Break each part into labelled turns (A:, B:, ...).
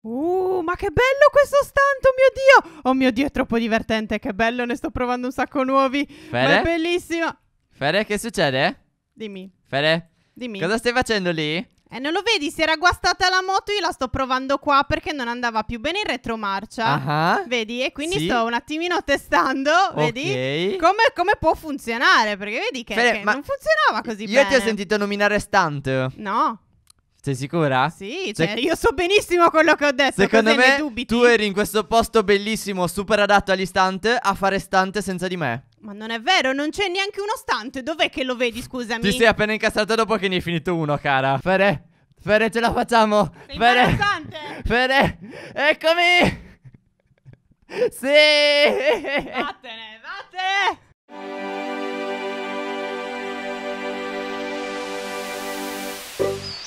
A: Uh, ma che bello questo stunt, oh mio Dio! Oh mio Dio, è troppo divertente, che bello, ne sto provando un sacco nuovi. Fede? Ma è bellissimo!
B: Fede, che succede? Dimmi. Fede? Dimmi. Cosa stai facendo lì?
A: Eh, non lo vedi? Si era guastata la moto, io la sto provando qua perché non andava più bene in retromarcia. Uh-huh. Vedi? E quindi sì. sto un attimino testando, vedi? Okay. Come, come, può funzionare? Perché vedi che, Fede, che non funzionava così io bene. Io ti ho sentito
B: nominare stunt. No. Sei sicura?
A: Sì, cioè, Se... io so benissimo quello che ho detto.
B: Secondo me, tu eri in questo posto bellissimo, super adatto agli stunt, a fare stunt senza di me.
A: Ma non è vero, non c'è neanche uno stunt. Dov'è che lo vedi, scusami? Ti sei
B: appena incastrato dopo che ne hai finito uno, cara. Fere, Fere, ce la facciamo. Fere, Fere, eccomi. Sì. Vattene,
A: vattene. you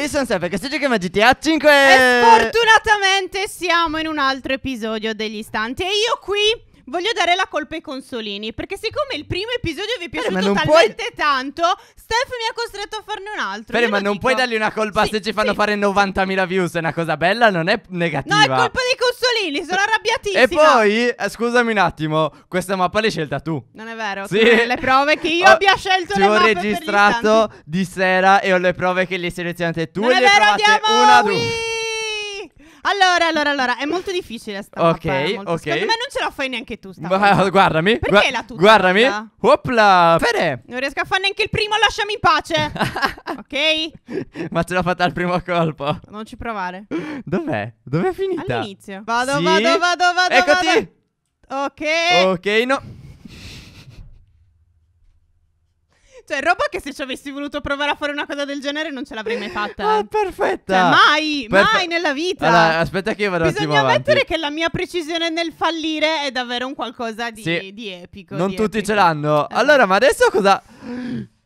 A: io sono
B: Seppe sto giocando a GTA 5 E
A: sfortunatamente siamo in un altro episodio degli istanti E io qui voglio dare la colpa ai consolini, perché siccome il primo episodio vi è piaciuto Bene, talmente puoi... tanto, Steph mi ha costretto a farne un altro. Bene, ma non
B: dico. puoi dargli una colpa sì, se ci fanno sì. fare 90.000 views, è una cosa bella, non è negativa. No, è colpa
A: dei consolini, sono arrabbiatissima. E poi,
B: eh, scusami un attimo, questa mappa l'hai scelta tu. Non
A: è vero, sì. le prove che io oh, abbia scelto le ho mappe ho registrato
B: di sera e ho le prove che le hai selezionate tu non e le vero, provate una a due.
A: Allora, allora, allora, è molto difficile sta Ok, mappa, ok. Secondo me non ce la fai neanche tu sta Ma, guardami. Perché la tuta Guardami. tutta?
B: Opla. Fede.
A: Non riesco a fare neanche il primo, lasciami in pace. ok?
B: Ma ce l'ho fatta al primo colpo.
A: Non ci provare. Dov'è? Dov'è finita? All'inizio. Vado, Sì. vado, vado, vado, Eccoti. vado. Ok. Ok, no. Cioè, roba che se ci avessi voluto provare a fare una cosa del genere non ce l'avrei mai fatta. Ah, perfetta. Cioè, mai, Perfe- mai nella vita. Allora,
B: aspetta che io vado Bisogna avanti. ammettere che
A: la mia precisione nel fallire è davvero un qualcosa di, sì. di epico. Non di tutti
B: epico. ce l'hanno. Eh. Allora, ma adesso cosa...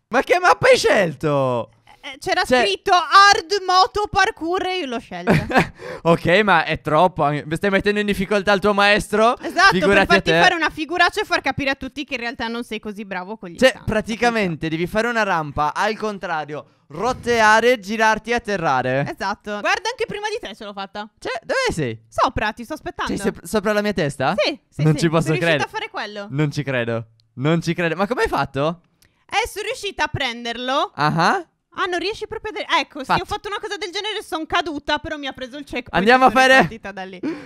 B: Ma che mappa hai scelto?
A: Eh, c'era cioè... scritto hard moto parkour e io l'ho scelto.
B: ok, ma è troppo. Stai mettendo in difficoltà il tuo maestro? Esatto, Figurati per farti fare
A: una figuraccia e far capire a tutti che in realtà non sei così bravo con gli Cioè,
B: stanza, praticamente capito? devi fare una rampa al contrario rotteare, girarti e atterrare.
A: Esatto. Guarda, anche prima di te ce l'ho fatta. Cioè, dove sei? Sopra, ti sto aspettando. Cioè, sei
B: sopra la mia testa? Sì, sì. Non sì. ci posso credere. Sono riuscita a fare quello. Non ci credo. Non ci credo. Ma come hai fatto?
A: Eh, sono riuscita a prenderlo. Ah. Uh ah. -huh. Ah, non riesci proprio a... De- ecco, Fatto. sì, ho fatto una cosa del genere, sono caduta, però mi ha preso il check. Andiamo a fare...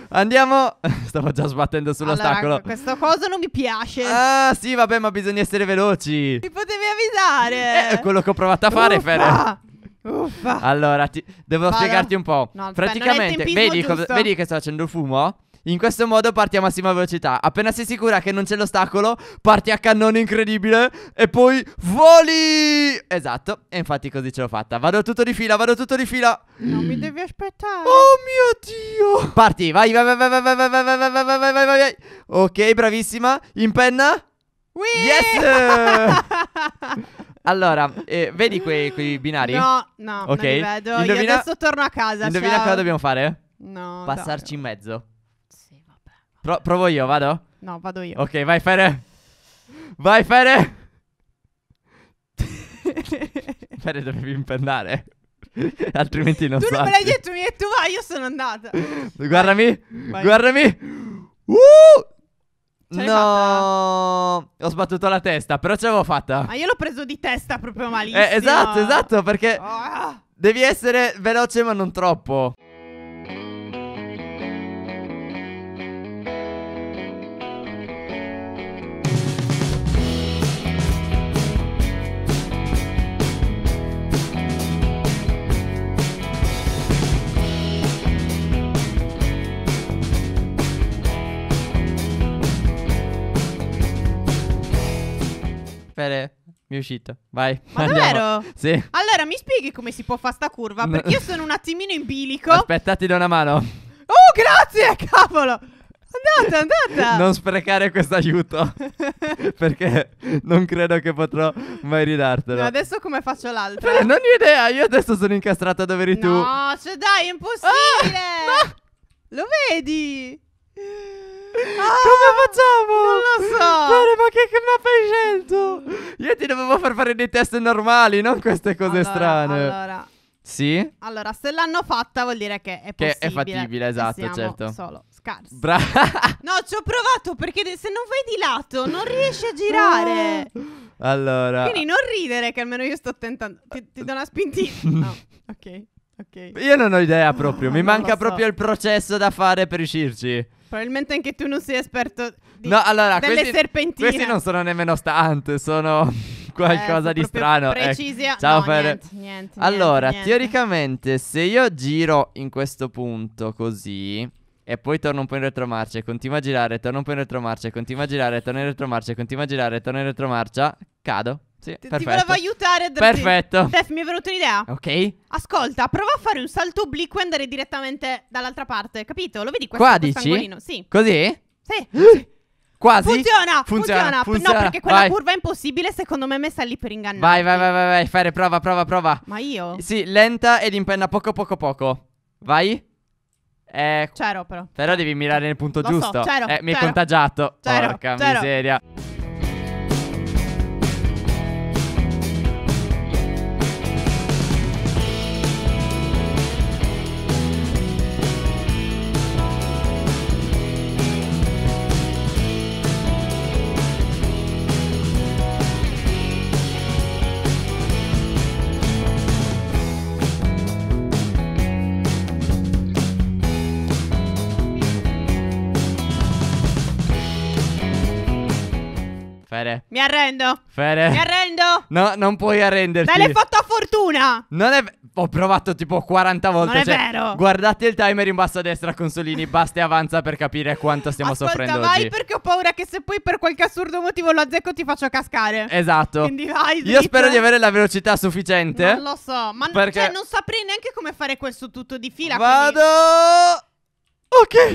B: Andiamo... Stavo già sbattendo sull'ostacolo. Allora, ecco,
A: questa cosa non mi piace.
B: Ah, sì, vabbè, ma bisogna essere veloci.
A: Mi potevi avvisare. Eh, quello che ho provato a fare, Fere. Uffa.
B: Allora, ti... devo Vado. spiegarti un po'. No, Praticamente, beh, vedi, cosa... vedi che sto facendo il fumo? In questo modo parti a massima velocità. Appena sei sicura che non c'è l'ostacolo, parti a cannone incredibile e poi voli! Esatto, e infatti così ce l'ho fatta. Vado tutto di fila, vado tutto di fila.
A: Non mi devi aspettare. Oh mio
B: Dio! Parti, vai, vai, vai, vai, vai, vai, vai, vai, vai, vai, vai, vai, Ok, bravissima. In penna? Whee! Yes! Allora, eh, vedi quei, quei, binari? No, no, okay. non li vedo. Indovina... Io adesso torno a casa. Indovina ciao. cosa dobbiamo fare?
A: No. Passarci
B: dai. in mezzo. Pro- provo io, vado? No, vado io. Ok, vai Fede. Vai Fede. Fede dovevi impennare. Altrimenti non so. Tu non me l'hai
A: detto, mi hai detto vai, io sono andata.
B: Guardami, vai. guardami. Uh!
A: Ce no,
B: ho sbattuto la testa, però ce l'avevo fatta. Ma
A: ah, io l'ho preso di testa proprio malissimo. Eh, esatto, esatto,
B: perché oh. devi essere veloce ma non troppo. sapere. Mi è uscito. Vai. Ma davvero? Sì.
A: Allora mi spieghi come si può fare sta curva? Perché io sono un attimino in bilico.
B: Aspettati da una mano.
A: Oh, grazie, cavolo. Andata, andata.
B: non sprecare questo aiuto. perché non credo che potrò mai ridartelo. No,
A: adesso come faccio l'altra?
B: Beh, non ho idea. Io adesso sono incastrato dove eri no, tu. No,
A: cioè dai, è impossibile. Ah, no. Lo vedi? Ah, Come facciamo? Non lo so. Bene,
B: ma che, che mappa hai scelto? Io ti dovevo far fare dei test normali, non queste cose allora, strane. Allora. Sì?
A: Allora, se l'hanno fatta vuol dire che è possibile. Che è fattibile, esatto, certo. solo scarsi. Bra no, ci ho provato perché se non vai di lato non riesci a girare.
B: Ah. allora. Quindi
A: non ridere che almeno io sto tentando. Ti, ti do una spintina. No, ok. Okay. Io non ho idea proprio, mi manca so. proprio il
B: processo da fare per uscirci.
A: Probabilmente anche tu non sei esperto di, no, allora, delle questi, serpentine. Questi non
B: sono nemmeno stunt, sono eh, qualcosa eh, di strano. Ecco, precisi. Ecco. Ciao no, per... niente, niente, Allora, niente. teoricamente se io giro in questo punto così e poi torno un po' in retromarcia, e continuo a girare, torno un po' in retromarcia, e continuo a girare, torno in retromarcia, e continuo a girare, torno in retromarcia, cado. Sì, ti, ti, volevo aiutare a darti... Perfetto. Steph,
A: mi è venuta un'idea. Ok. Ascolta, prova a fare un salto obliquo e andare direttamente dall'altra parte, capito? Lo vedi questo, Qua questo dici? angolino? Sì. Così? Sì.
B: Quasi? Funziona, funziona, funziona. funziona. No, perché quella vai. curva
A: è impossibile, secondo me, è messa lì per ingannare. Vai,
B: vai, vai, vai, vai, fare prova, prova, prova. Ma
A: io? Sì,
B: lenta ed impenna poco, poco, poco. Vai. Eh, c'ero però. Però devi mirare nel punto Lo giusto. So, c'ero, eh, Mi è contagiato. C'ero, Porca c'ero. miseria. Fede. Mi
A: arrendo. Fede. Mi arrendo.
B: No, non puoi arrenderti. Te l'hai fatto
A: a fortuna.
B: Non è... Ho provato tipo 40 volte. Non cioè, è vero. Guardate il timer in basso a destra, consolini. Basta e avanza per capire quanto stiamo Ascolta, soffrendo vai oggi. perché
A: ho paura che se poi per qualche assurdo motivo lo azzecco ti faccio cascare.
B: Esatto. Quindi vai. Dritto. Io spero di avere la velocità sufficiente. Non lo
A: so. Ma perché... cioè, non saprei neanche come fare questo tutto di fila. Vado. Quindi...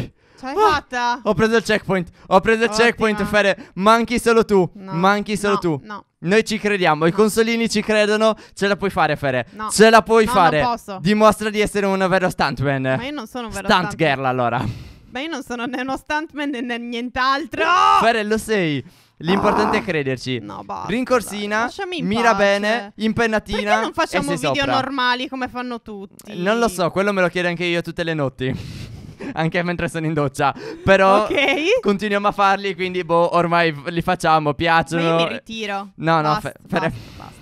A: Ok. Ce l'hai boh, fatta?
B: Ho preso il checkpoint. Ho preso il Ottima. checkpoint, Fere, Manchi solo tu. No. Manchi solo no, tu. No. Noi ci crediamo, i consolini ci credono, ce la puoi fare Fere. No. Ce la puoi no, fare. Non posso. Dimostra di essere un vero stuntman. Ma io
A: non sono un vero stunt, stunt
B: girl allora.
A: Ma io non sono né uno stuntman né nient'altro.
B: Fere lo sei. L'importante ah. è crederci. No, basta. Rincorsina, mira pace. bene, impennatina. Perché non facciamo video sopra.
A: normali come fanno tutti? Non lo
B: so, quello me lo chiedo anche io tutte le notti. anche mentre sono in doccia. Però okay. continuiamo a farli, quindi boh, ormai li facciamo, piacciono. Io mi ritiro. No, no, basta, Fere,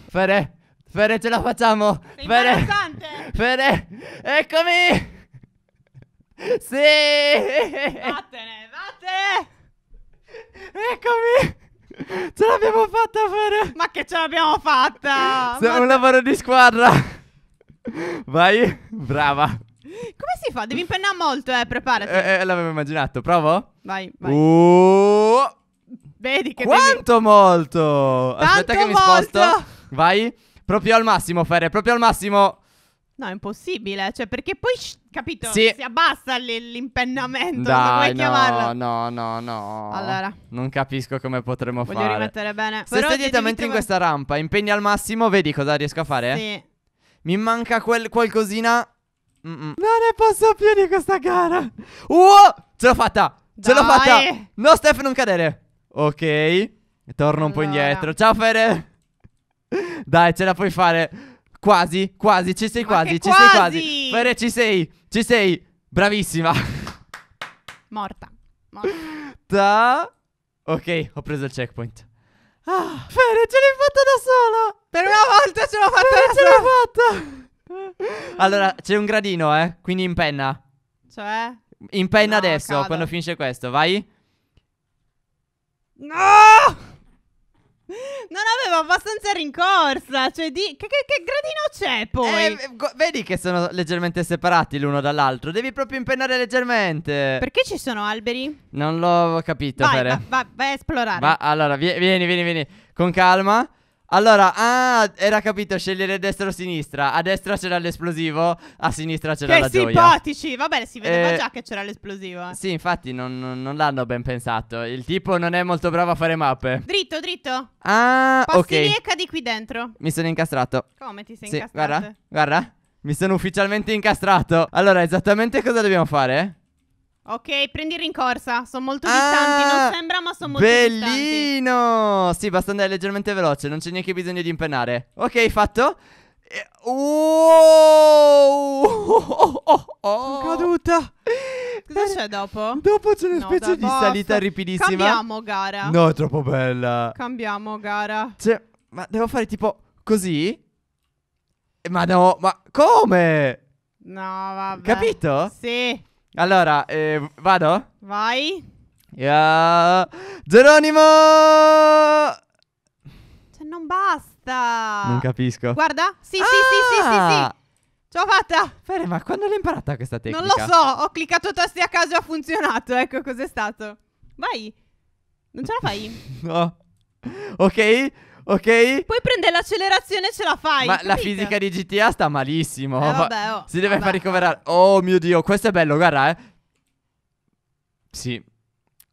B: Fere, Fere, ce la facciamo. Sei Fere, Fere, eccomi. Sì.
A: Vattene, vattene. Eccomi. Ce l'abbiamo fatta, Fere. Ma che ce l'abbiamo fatta? Siamo un lavoro di squadra.
B: Vai, brava.
A: Come fa? Devi impennare molto, eh, preparati.
B: Eh, eh, l'avevo immaginato. Provo? Vai, vai. Uh...
A: Vedi che Quanto
B: devi... molto? Aspetta Tanto che mi sposto. Vai. Proprio al massimo, Ferre, proprio al massimo.
A: No, è impossibile. Cioè, perché poi, capito, sì. si abbassa l'impennamento. Dai, come no,
B: no, no, no. Allora. Non capisco come potremmo Voglio fare. Voglio rimettere
A: bene. Se Però stai direttamente in questa
B: rampa, impegni al massimo, vedi cosa riesco a fare? Sì. Mi manca quel qualcosina Mm -mm. Non
A: ne posso più di questa gara.
B: Oh, ce l'ho fatta. Ce l'ho fatta. No, Steph, non cadere. Ok. Torno un allora. po' indietro. Ciao, Fede. Dai, ce la puoi fare. Quasi, quasi, ci sei quasi, ci sei quasi. Fede, ci sei, ci sei. Bravissima.
A: Morta. Morta.
B: Da... Ok, ho preso il checkpoint.
A: Ah, Fede, ce l'hai fatta da sola. Per una volta ce l'ho fatta Fede, da sola. ce l'hai fatta. Allora,
B: c'è un gradino, eh. Quindi in penna.
A: Cioè? Impenna no, adesso, cado. quando
B: finisce questo. Vai.
A: No! Non avevo abbastanza rincorsa. Cioè, di... che, che, che gradino
B: c'è poi? Eh, vedi che sono leggermente separati l'uno dall'altro. Devi proprio impennare leggermente. Perché
A: ci sono alberi?
B: Non l'ho capito. Vai, va,
A: va, vai a esplorare. Va,
B: allora, vieni, vieni, vieni. Con calma. Allora, ah, era capito scegliere destra o sinistra. A destra c'era l'esplosivo, a sinistra c'era che la gioia. Che
A: simpatici! Vabbè, si vedeva eh, già che c'era l'esplosivo. Sì,
B: infatti non, non, l'hanno ben pensato. Il tipo non è molto bravo a fare mappe.
A: Dritto, dritto. Ah, Passi ok. Passi e cadi qui dentro.
B: Mi sono incastrato. Come ti sei sì, incastrato? guarda, guarda. Mi sono ufficialmente incastrato. Allora, esattamente cosa dobbiamo fare?
A: Ok, prendi rincorsa, sono molto ah, distanti, ah, non sembra ma sono molto bellino. distanti
B: Bellino! Sì, basta andare leggermente veloce, non c'è neanche bisogno di impennare Ok, fatto e...
A: oh, oh, oh, oh. Sono caduta Cosa c'è dopo? Dopo c'è una no, specie di basta. salita ripidissima Cambiamo gara No,
B: è troppo bella
A: Cambiamo gara Cioè, ma devo fare tipo così?
B: Ma no, ma come?
A: No, vabbè Capito? Sì
B: allora, eh, vado?
A: Vai.
B: Yeah. Geronimo!
A: Cioè, non basta. Non capisco. Guarda, sì, ah! sì, sì, sì, sì, sì. Ah! Ce l'ho fatta. Ferma, ma quando l'hai imparata questa tecnica? Non lo so, ho cliccato tasti a caso e ha funzionato. Ecco cos'è stato. Vai. Non ce la fai?
B: no. Ok. Ok. Ok?
A: Poi prende l'accelerazione e ce la fai. Ma capito? la fisica di
B: GTA sta malissimo. Eh, vabbè, oh, si deve vabbè. far oh. ricoverare. Oh mio dio, questo è bello, guarda, eh. Sì.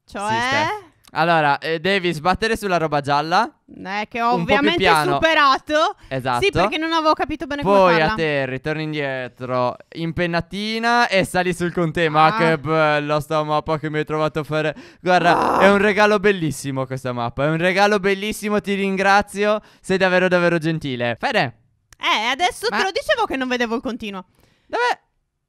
A: Cioè? Sì,
B: allora, eh, devi sbattere sulla roba gialla.
A: Eh, che ho ovviamente superato. Esatto. Sì, perché non avevo capito bene Poi come farla. Poi a
B: te, ritorni indietro, impennatina e sali sul conte. te. Ah. Ma che bella sta mappa che mi hai trovato a fare. Guarda, ah. è un regalo bellissimo questa mappa. È un regalo bellissimo, ti ringrazio. Sei davvero davvero gentile. Fede.
A: Eh, adesso ma... te lo dicevo che non vedevo il continuo. Dove?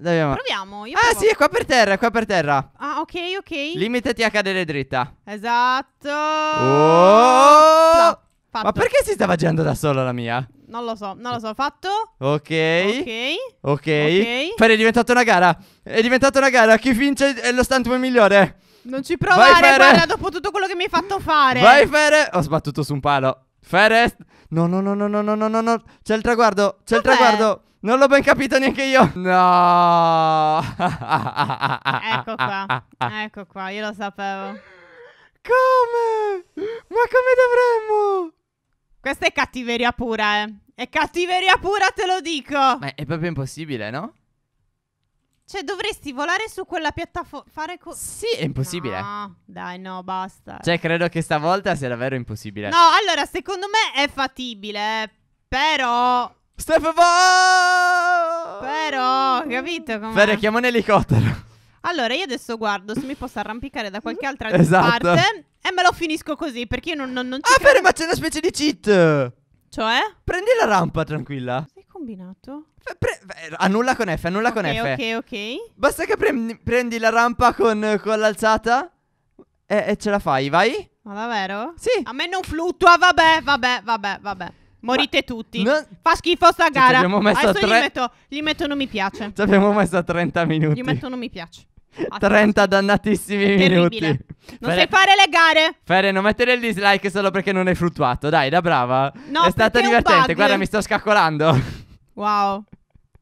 A: Dobbiamo... Proviamo. Io ah, provo. sì, è qua per terra, è qua
B: per terra.
A: Ah, ok, ok.
B: Limitati a cadere dritta.
A: Esatto.
B: Oh!
A: Ma perché si sta girando da
B: sola la mia?
A: Non lo so, non lo so, fatto.
B: Ok. Ok. Ok. okay. è diventata una gara. È diventata una gara. Chi vince è lo stuntman migliore.
A: Non ci provare, Vai, guarda, dopo tutto quello che mi hai fatto fare. Vai, Fere.
B: Ho sbattuto su un palo. Fere. No, no, no, no, no, no, no, no. C'è il traguardo. C'è il traguardo. Non l'ho ben capito neanche io. No. ecco qua.
A: Ecco qua, io lo sapevo. Come? Ma come dovremmo? Questa è cattiveria pura, eh. È cattiveria pura, te lo dico. Ma
B: è proprio impossibile, no?
A: Cioè, dovresti volare su quella piattaforma. Fare co- Sì, è impossibile. No, dai, no, basta. Cioè,
B: credo che stavolta sia davvero impossibile. No,
A: allora, secondo me è fattibile. Però. Stefano! va! Però, capito come. Fede,
B: chiama un elicottero.
A: Allora, io adesso guardo se mi posso arrampicare da qualche altra esatto. parte. E me lo finisco così, perché io non, non, non
B: ci Ah, credo. Fede, ma c'è una specie di cheat. Cioè? Prendi la rampa, tranquilla. Sei
A: combinato? Pre
B: annulla con F, annulla okay, con F.
A: Ok, ok. Basta che prendi, prendi la
B: rampa con, con l'alzata e, e ce la fai, vai?
A: Ma davvero? Sì. A me non fluttua, vabbè, vabbè, vabbè, vabbè. Morite Ma... tutti. No. Fa schifo sta gara. Adesso tre... gli, metto, gli metto non mi piace. Ci abbiamo
B: messo 30 minuti. Gli metto non mi piace. 30 dannatissimi minuti. Non
A: Fere... sai fare le gare.
B: Fere, non mettere il dislike solo perché non hai fruttuato. Dai, da brava. No, è stata divertente. Guarda, mi sto scaccolando.
A: Wow.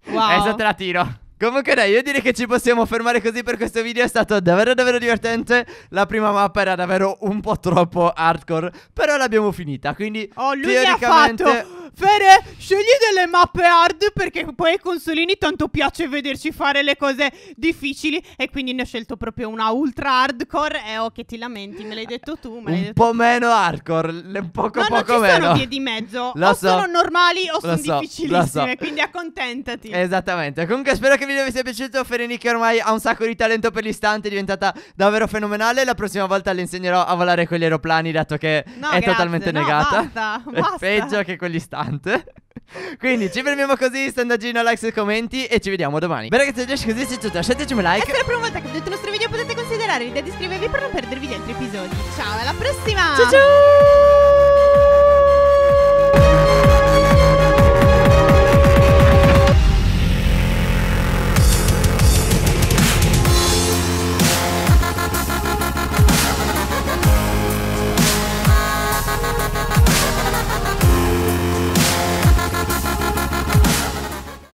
A: Wow. Adesso te
B: la tiro. Comunque dai, io direi che ci possiamo fermare così per questo video, è stato davvero davvero divertente La prima mappa era davvero un po' troppo hardcore, però l'abbiamo finita, quindi oh, lui teoricamente...
A: Fere, scegli delle mappe hard perché poi ai consolini tanto piace vederci fare le cose difficili e quindi ne ho scelto proprio una ultra hardcore e eh, oh che ti lamenti, me l'hai detto tu. Me un detto po'
B: tu. meno hardcore, un poco, no, poco non meno. Non sono vie di
A: mezzo, lo o so. sono normali o sono so, difficilissime, so. quindi accontentati.
B: Esattamente, comunque spero che il video vi sia piaciuto, Federica che ormai ha un sacco di talento per l'istante, è diventata davvero fenomenale, la prossima volta le insegnerò a volare con gli aeroplani dato che no, è grazie. totalmente no, negata. Basta, basta. È peggio che con gli importante. Quindi ci fermiamo così, standaggino, like e commenti e ci vediamo domani. Beh ragazzi, adesso così se tutto, lasciateci un like. E per
A: la prima volta che vedete il nostro video potete considerare di iscrivervi per non perdervi gli altri episodi. Ciao, alla prossima! Ciao ciao!